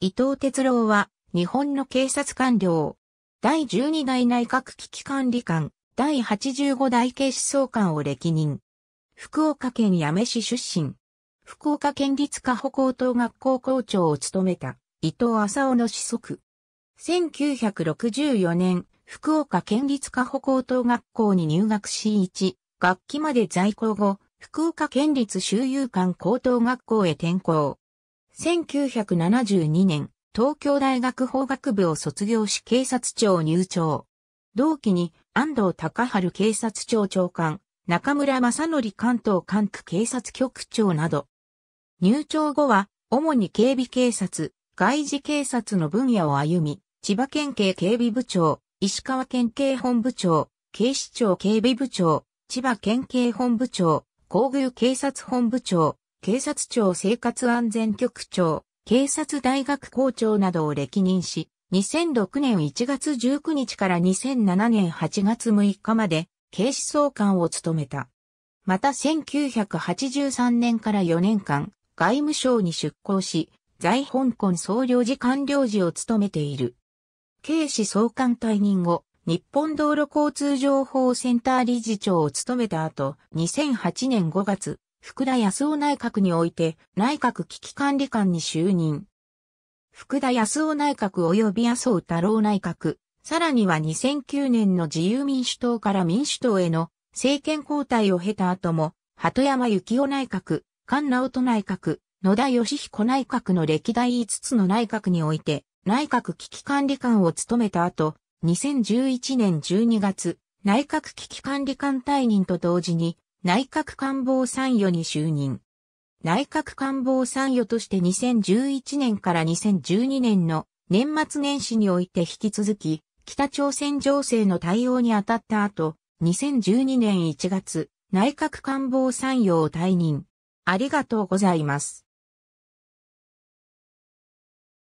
伊藤哲郎は、日本の警察官僚、第12代内閣危機管理官、第85代警視総監を歴任。福岡県八女市出身。福岡県立加穂高等学校校長を務めた、伊藤浅尾の子息。1964年、福岡県立加穂高等学校に入学し1、学期まで在校後、福岡県立周遊館高等学校へ転校。1972年、東京大学法学部を卒業し警察庁入庁。同期に安藤隆春警察庁長官、中村正則関東管区警察局長など。入庁後は、主に警備警察、外事警察の分野を歩み、千葉県警警備部長、石川県警本部長、警視庁警備部長、千葉県警本部長、皇宮警察本部長、警察庁生活安全局長、警察大学校長などを歴任し、2006年1月19日から2007年8月6日まで警視総監を務めた。また1983年から4年間、外務省に出向し、在香港総領事官領事を務めている。警視総監退任後、日本道路交通情報センター理事長を務めた後、2008年5月、福田康夫内閣において内閣危機管理官に就任。福田康夫内閣及び麻生太郎内閣、さらには2009年の自由民主党から民主党への政権交代を経た後も、鳩山幸夫内閣、菅直人内閣、野田義彦内閣の歴代5つの内閣において、内閣危機管理官を務めた後、2011年12月、内閣危機管理官退任と同時に、内閣官房参与に就任。内閣官房参与として2011年から2012年の年末年始において引き続き、北朝鮮情勢の対応に当たった後、2012年1月、内閣官房参与を退任。ありがとうございます。